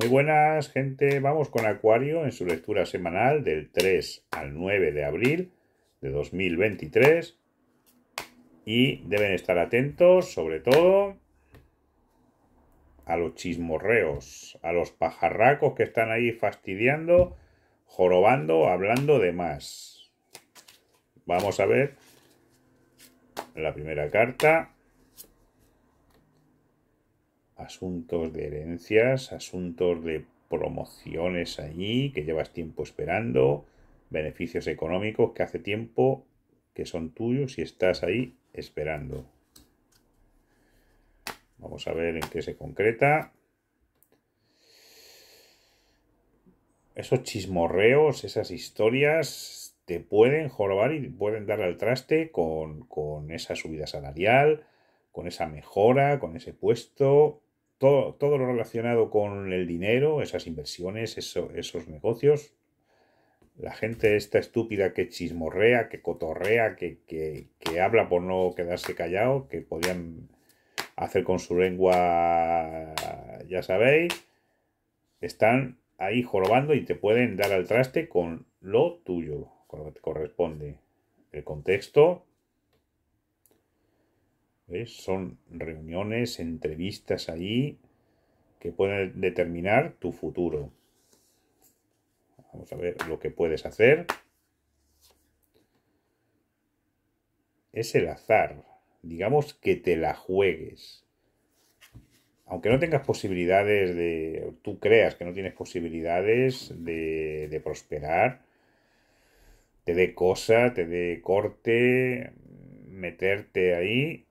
Muy buenas, gente. Vamos con Acuario en su lectura semanal del 3 al 9 de abril de 2023. Y deben estar atentos, sobre todo, a los chismorreos, a los pajarracos que están ahí fastidiando, jorobando, hablando de más. Vamos a ver la primera carta asuntos de herencias, asuntos de promociones allí que llevas tiempo esperando, beneficios económicos que hace tiempo que son tuyos y estás ahí esperando. Vamos a ver en qué se concreta. Esos chismorreos, esas historias, te pueden jorobar y pueden dar al traste con, con esa subida salarial, con esa mejora, con ese puesto, todo, todo lo relacionado con el dinero, esas inversiones, esos negocios, la gente esta estúpida que chismorrea, que cotorrea, que, que, que, habla por no quedarse callado, que podían hacer con su lengua, ya sabéis, están ahí jorobando y te pueden dar al traste con lo tuyo, con lo que te corresponde. El contexto ¿eh? Son reuniones, entrevistas allí que pueden determinar tu futuro. Vamos a ver lo que puedes hacer. Es el azar. Digamos que te la juegues. Aunque no tengas posibilidades de... Tú creas que no tienes posibilidades de prosperar. Te dé cosa, te dé corte, meterte ahí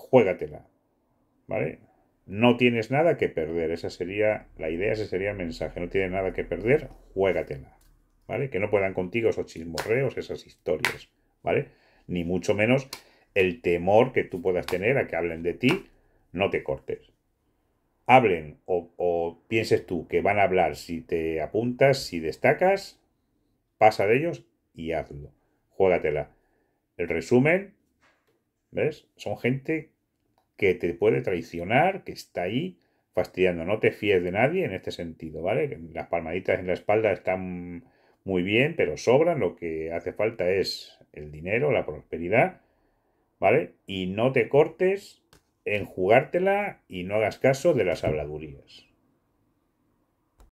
juégatela. ¿Vale? No tienes nada que perder. Esa sería la idea, ese sería el mensaje. No tienes nada que perder, juégatela. ¿Vale? Que no puedan contigo esos chismorreos, esas historias. ¿Vale? Ni mucho menos el temor que tú puedas tener a que hablen de ti, no te cortes. Hablen o, pienses tú que van a hablar si te apuntas, si destacas, pasa de ellos y hazlo. Juégatela. El resumen ¿Ves? Son gente que te puede traicionar, que está ahí fastidiando. No te fíes de nadie en este sentido, ¿vale? Las palmaditas en la espalda están muy bien, pero sobran. Lo que hace falta es el dinero, la prosperidad, ¿vale? Y no te cortes en jugártela y no hagas caso de las habladurías.